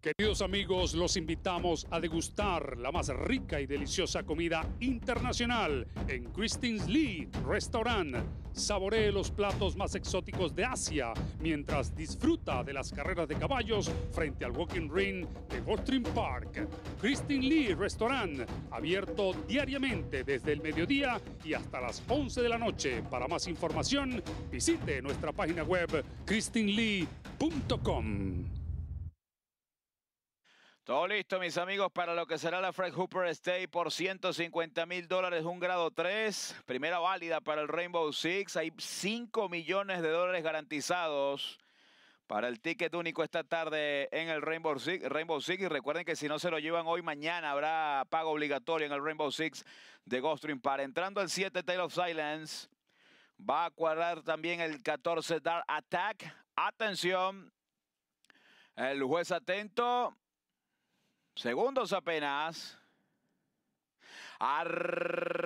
Queridos amigos, los invitamos a degustar la más rica y deliciosa comida internacional en Christine's Lee Restaurant. Saboree los platos más exóticos de Asia mientras disfruta de las carreras de caballos frente al walking ring de Gulfstream Park. Christine Lee Restaurant, abierto diariamente desde el mediodía y hasta las 11 de la noche. Para más información, visite nuestra página web christinelee.com. Todo listo, mis amigos, para lo que será la Fred Hooper Stay por 150 mil dólares, un grado 3. Primera válida para el Rainbow Six. Hay 5 millones de dólares garantizados para el ticket único esta tarde en el Rainbow Six. Rainbow Six. Y recuerden que si no se lo llevan hoy, mañana habrá pago obligatorio en el Rainbow Six de Ghost Para Entrando al 7, Tale of Silence. Va a cuadrar también el 14, Dark Attack. Atención. El juez atento. Segundos apenas. Arr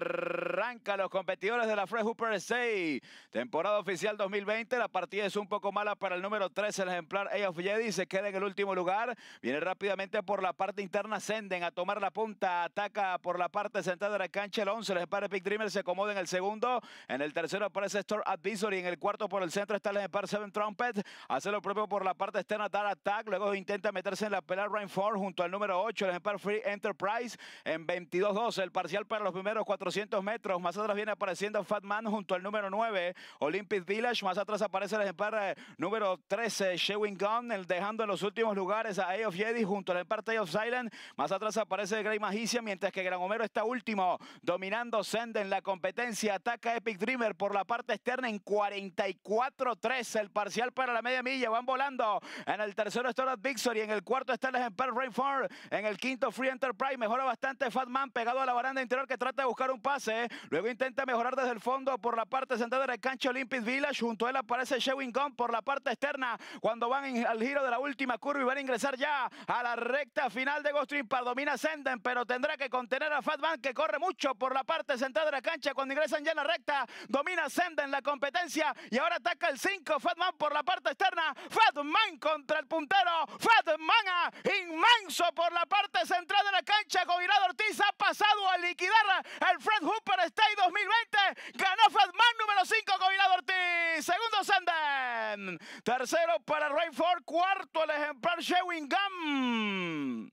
arranca los competidores de la Fred Hooper 6. Temporada oficial 2020. La partida es un poco mala para el número 13 el ejemplar A of Jedi. Se queda en el último lugar. Viene rápidamente por la parte interna. Senden a tomar la punta. Ataca por la parte central de la cancha el 11. El ejemplar Epic Dreamer se acomoda en el segundo. En el tercero aparece Store Advisory. En el cuarto por el centro está el ejemplar Seven Trumpet. Hace lo propio por la parte externa. Dar Attack. Luego intenta meterse en la pelea Rainford junto al número 8, el ejemplar Free Enterprise. En 22-12 el parcial para los primeros 400 metros. Más atrás viene apareciendo Fat Man junto al número 9, Olympic Village. Más atrás aparece el ejemplar eh, número 13, Shewing Gun, dejando en los últimos lugares a Eye of Jedi junto al ejemplar Tay of Silent. Más atrás aparece Grey Magicia, mientras que Gran Homero está último, dominando Senden. en la competencia. Ataca Epic Dreamer por la parte externa en 44-3. El parcial para la media milla. Van volando. En el tercero está Victory. En el cuarto está el ejemplar Rainford. En el quinto Free Enterprise. Mejora bastante Fat Man pegado a la baranda interior que trata de buscar un pase. Luego intenta mejorar desde el fondo por la parte central de la cancha Olympic Village. Junto a él aparece Shewin gong por la parte externa. Cuando van al giro de la última curva y van a ingresar ya a la recta final de Ghost para Domina Senden, pero tendrá que contener a Fatman que corre mucho por la parte central de la cancha. Cuando ingresan ya en la recta, domina Senden la competencia y ahora ataca el 5. Fatman por la parte externa. Fatman contra el puntero. Fatman inmenso por la parte central de la cancha con Tercero para Rayford. Cuarto el ejemplar Shewingham.